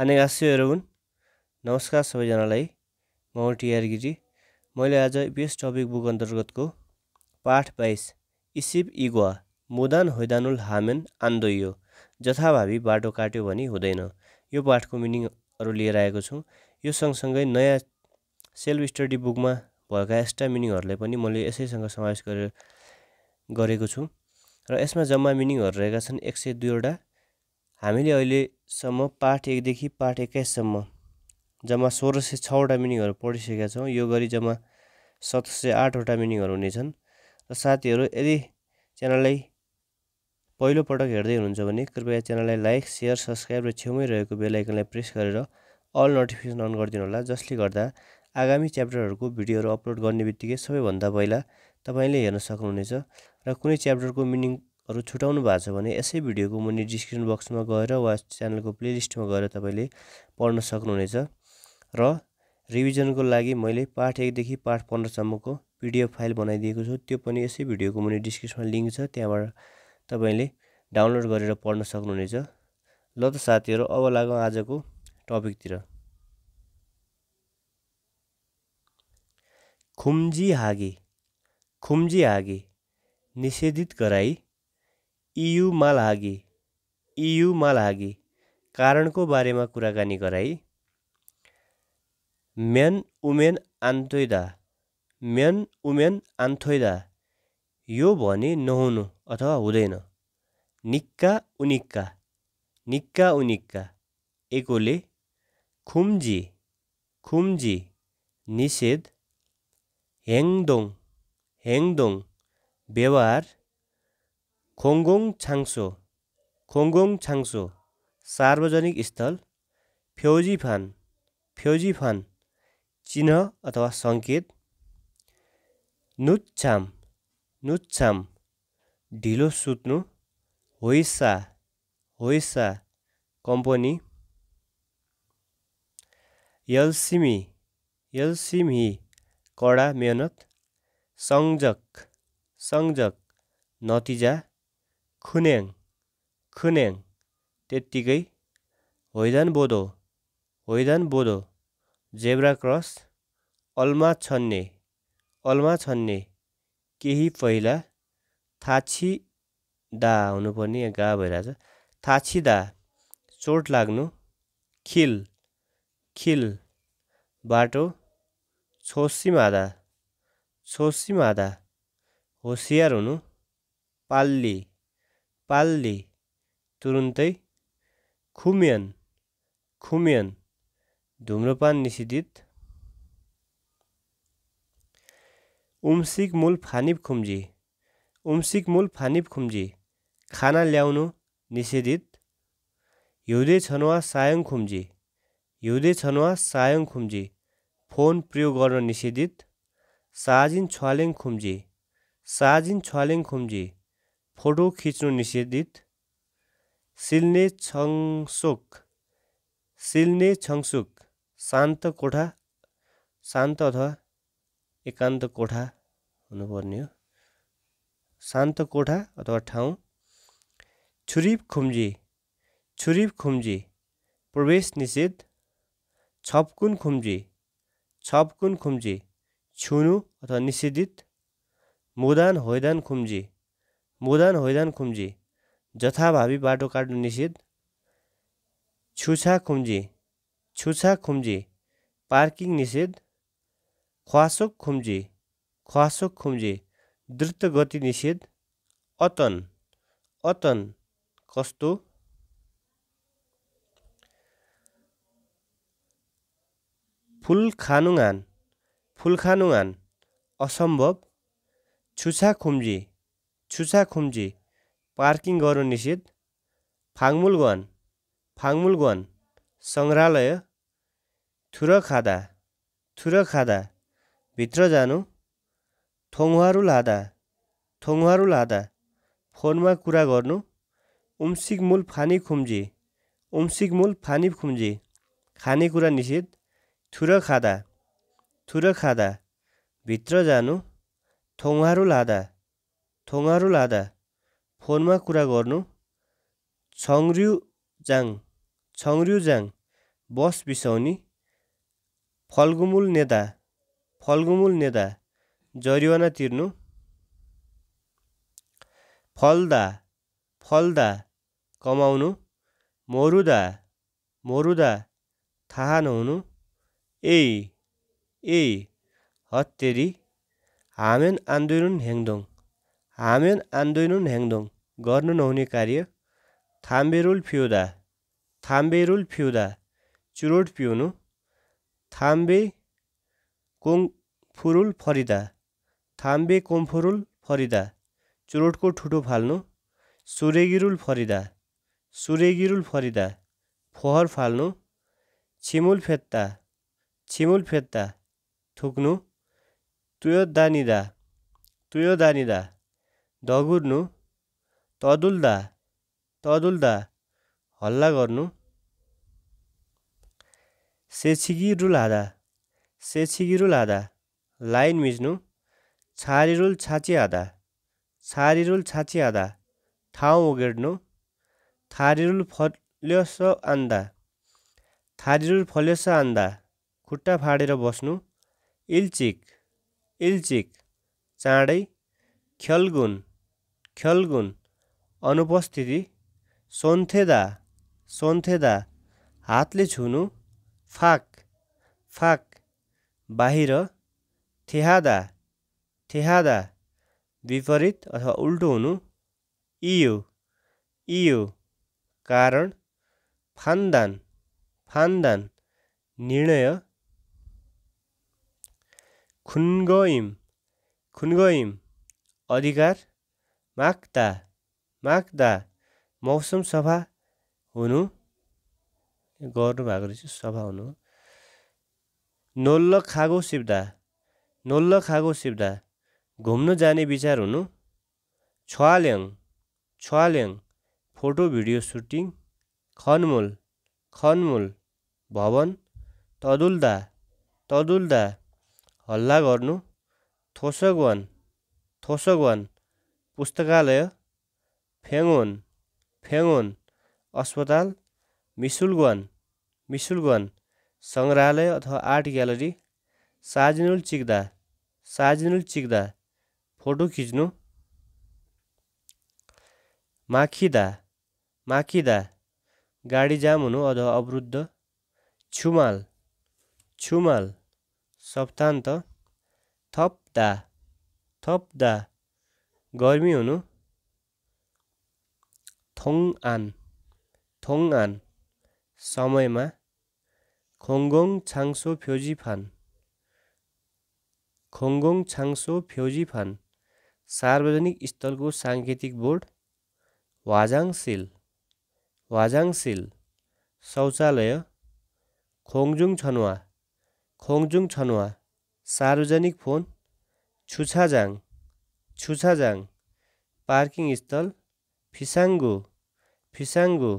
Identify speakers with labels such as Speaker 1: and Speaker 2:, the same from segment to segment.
Speaker 1: आने गाँसेहरू हुन् नमस्कार सबैजनालाई म टिआर गिरी मैले आज बिएस टपिक बुक अन्तर्गतको पाठ बाइस इसिप इगुवा मुदान होइदानुल हामेन आन्दोयो जथाभावी बाटो काट्यो भने हुँदैन यो पाठको मिनिङहरू लिएर आएको छु यो सँगसँगै नयाँ सेल्फ स्टडी बुकमा भएका एक्स्ट्रा मिनिङहरूलाई पनि मैले यसैसँग समावेश गरेर गरेको छु र यसमा जम्मा मिनिङहरू रहेका छन् एक सय दुईवटा हामीले अहिलेसम्म पाठ एकदेखि पाठ एक्काइससम्म जम्मा सोह्र सय छवटा मिनिङहरू पढिसकेका छौँ यो गरी जम्मा सत्र सय आठवटा मिनिङहरू हुनेछन् र साथीहरू यदि च्यानललाई पहिलोपटक हेर्दै हुनुहुन्छ भने कृपया च्यानललाई लाइक सेयर सब्सक्राइब र छेउमै रहेको बेलायकनलाई प्रेस गरेर अल नोटिफिकेसन अन गरिदिनु होला जसले गर्दा आगामी च्याप्टरहरूको भिडियोहरू अपलोड गर्ने बित्तिकै सबैभन्दा पहिला तपाईँले हेर्न सक्नुहुनेछ र कुनै च्याप्टरको मिनिङ अरू छुटाउनु भएको छ भने यसै भिडियोको मुनि डिस्क्रिप्सन बक्समा गएर वा च्यानलको प्लेलिस्टमा गएर तपाईँले पढ्न सक्नुहुनेछ र रिभिजनको लागि मैले पाठ एकदेखि पाठ पन्ध्रसम्मको पिडिएफ फाइल बनाइदिएको छु त्यो पनि यसै भिडियोको मुनि डिस्क्रिप्सनमा लिङ्क छ त्यहाँबाट तपाईँले डाउनलोड गरेर पढ्न सक्नुहुनेछ ल त साथीहरू अब लागौँ आजको टपिकतिर खुम्जी हागे खुम्जी हागे निषेधित गराई इयुमा लागि इयुमा लागि कारणको बारेमा कुराकानी गराई म्यान उमेन आन्तोइदा म्यान उमेन आन्थोइदा यो भने नहुनु अथवा हुँदैन निक्का उनिक्का निक्का उनिक्का एकोले खुम्जी खुम्जी निषेध हेङदोङ हेङदोङ व्यवहार खोङ्गोङ छाङ्सो खोङ्गोङ छाङ्सो सार्वजनिक स्थल फ्योजीफान फान चिह्न अथवा सङ्केत नुच्छाम नुच्छाम ढिलो सुत्नु होइसा होइसा कम्पनी यलसिमी यलसिमी कडा मेहनत संजक संजक नतिजा खुन्याङ खुन्याङ त्यत्तिकै होइदान बोधो होइदान बोधो जेब्रा क्रस अल्मा छन्ने अल्मा छन्ने केही पहिला थाछी दा हुनुपर्ने यहाँ गा भइरहेछ थाछी दा चोट लाग्नु खिल खिल बाटो मादा छोसिमादा मादा होसियार हुनु पाल्ली पाल्ली तुरुन्तै खुम्यन खुम्यन धुम्रपान निषेधित उम्सिक मूल फानिप खुम्जी उम्सिक मूल फानिप खुम्जी खाना ल्याउनु निषेधित हिउँदे छनुवा सायङ खुम्जी हिउँदे छनुवा सायङ खुम्जी फोन प्रयोग गर्न निषेधित साजिन छ्वालेङ खुम्जी साजिन छ्वालेङ खुम्जी फोटो खिच्नु निषेधित सिल्ने छङसोक सिल्ने छङसुक शान्त कोठा शान्त अथवा एकान्त कोठा हुनुपर्ने हो शान्त कोठा अथवा ठाउँ छुरिप खुम्जी छुरिप खुम्जी प्रवेश निषेध छपकुन खुम्जी छपकुन खुम्जी छुनु अथवा निषेधित मुदान होइदान खुम्जी मुदान होइदान खुम्जी जथाभावी बाटो काट्नु निषेध छुछा खुम्जी छुछा खुम्जी पार्किङ निषेध ख्वासोक खुम्जी ख्वासोक खुम्जी द्रुत गति निषेध अतन अतन कस्तो फुल खानुङान फुल खानुङान असम्भव छुछा खुम्जी छुछाखुम्ची पार्किङ गर्नु निषेध फाङ्मुलगन गन सङ्ग्रहालय थुर थुर थुरखादा भित्र जानु थोङहरू लादा थोङहरू लादा फोनमा कुरा गर्नु उम्सिक मूल फानी खुम्जी उम्सिक मूल फानी खुम्जी खानेकुरा निषेध थुर खाँदा थुर खाँदा भित्र जानु थोङहरू लाँदा थोङारू लादा फोनमा कुरा गर्नु छङ्र्यु जाङ जाङ बस बिसाउनी फल्गुमुल नेदा फल्गुमुल नेदा जरिवाना तिर्नु फलदा फलदा कमाउनु मरुदा मरुदा थाहा नहुनु ए ए हत्तेरी हामेन आन्दोलन हेङदोङ हामेन आन्दोलन ह्याङदोङ गर्नु नहुने कार्य थाम्बेरुल पिउँदा थाम्बेरुल पिउँदा चुरोट पिउनु थाम्बे कोङफुरुल फरिदा थाम्बे कोङफुरुल फरिदा चुरोटको ठुटो फाल्नु सुरेगिरुल फरिदा सुरेगिरुल फरिदा फोहर फाल्नु छिमुल फेत्ता छिमुल फेत्ता थुक्नु तुयो दानिदा तुयो दानिदा दगुर्नु तदुल्दा तदुल्दा हल्ला गर्नु रुल हाँदा लाइन मिच्नु छारिरुल छाचिहादा छारिरुल छाचिहादा ठाउँ ओगेर्नु थारिरुल फल्योस आन्दा थारिरुल फल्योस आन्दा खुट्टा फाडेर बस्नु इल्चिक इल्चिक चाँडै खेलगुन खेलगुन अनुपस्थिति सोन्थेदा सोन्थेदा हातले छुनु फाक फाक बाहिर थेहादा थेहादा विपरीत अथवा उल्टो हुनु इयो इयो कारण फान्दान फान्दान निर्णय खुनगइम खुनगइम अधिकार माग्दा माग्दा मौसम सफा हुनु गर्नुभएको रहेछ सफा हुनु नोल्ल खागो सिप्दा नोल्ल खागो सिप्दा घुम्नु जाने विचार हुनु छ्वाल्याङ छ्वाल्याङ फोटो भिडियो सुटिङ खनमुल खनमुल भवन तदुल्दा तदुल्दा हल्ला गर्नु थोसगवान थोसगवान पुस्तकालय फ्याङहोन फ्याङहोन अस्पताल मिसुलगन मिसुलगन सङ्ग्रहालय अथवा आर्ट ग्यालरी साजिनुल चिक्दा साजिनुल चिक्दा फोटो खिच्नु माखिदा माखिदा गाडी जाम हुनु अथवा अवरुद्ध छुमाल छुमाल सप्तान्त थप्दा थप्दा गर्मी हुनु थोङ आन थोङ आन समयमा खोङ्गोङ छाङसो फ्योजी फान खोङ्गोङ छाङसो फ्योजी फान सार्वजनिक स्थलको साङ्केतिक बोर्ड वाजाङसिल वाजाङसिल शौचालय खोङजुङ छनुवा खोङजुङ छनुवा सार्वजनिक फोन छुछाजाङ छुछाजाङ पार्किङ स्थल फिसाङ्गो फिसाङ्गो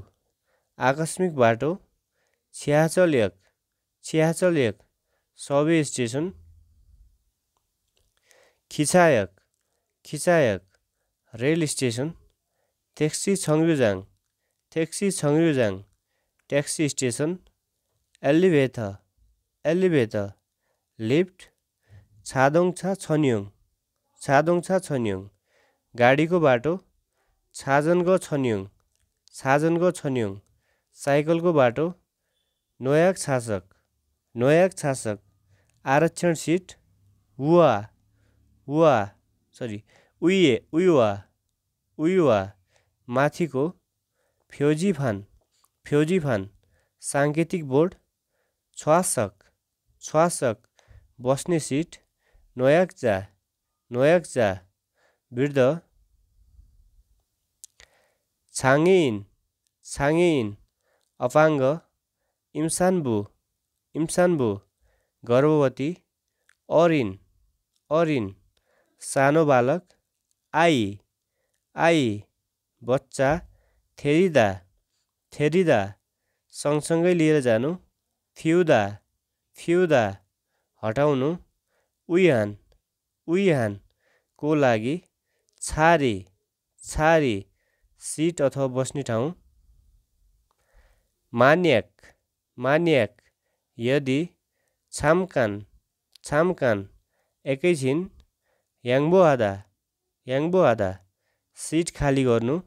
Speaker 1: आकस्मिक बाटो छ्याचल एक छ्याचल एक सबवे स्टेसन खिचायक खिचायक रेल स्टेसन ट्याक्सी छङ्युजाङ ट्याक्सी छङ्युजाङ ट्याक्सी स्टेसन एलिभेथ एलिभेथ लिफ्ट छादोङ छ छन्योङ छादोङ छा छन्युङ गाडीको बाटो छाजनको छाजन छाजनको छन्युङ साइकलको बाटो नोयाक छासक नोयाक छासक आरक्षण सिट वुवा वुवा सरी उये उयुवा उयुवा माथिको फ्योजी फान फ्योजी फान साङ्केतिक बोर्ड छ्वासक छ्वासक बस्ने सिट नोयाक जा 노약자 वृद्ध 장애인 상해인 अपाङ्ग इम्सानबु इम्सानबु गर्भवती अरिन अरिन सानो बालक आई आई बच्चा थेरिदा थेरिदा सँगसँगै लिएर जानु फ्युदा फ्युदा हटाउनु उयान को लागि छारे छारे सिट अथवा बस्ने ठाउँ मान्याक मान्याक यदि छामकान छामकान एकैछिन याङ्बो आधा याङ्बो आधा सिट खाली गर्नु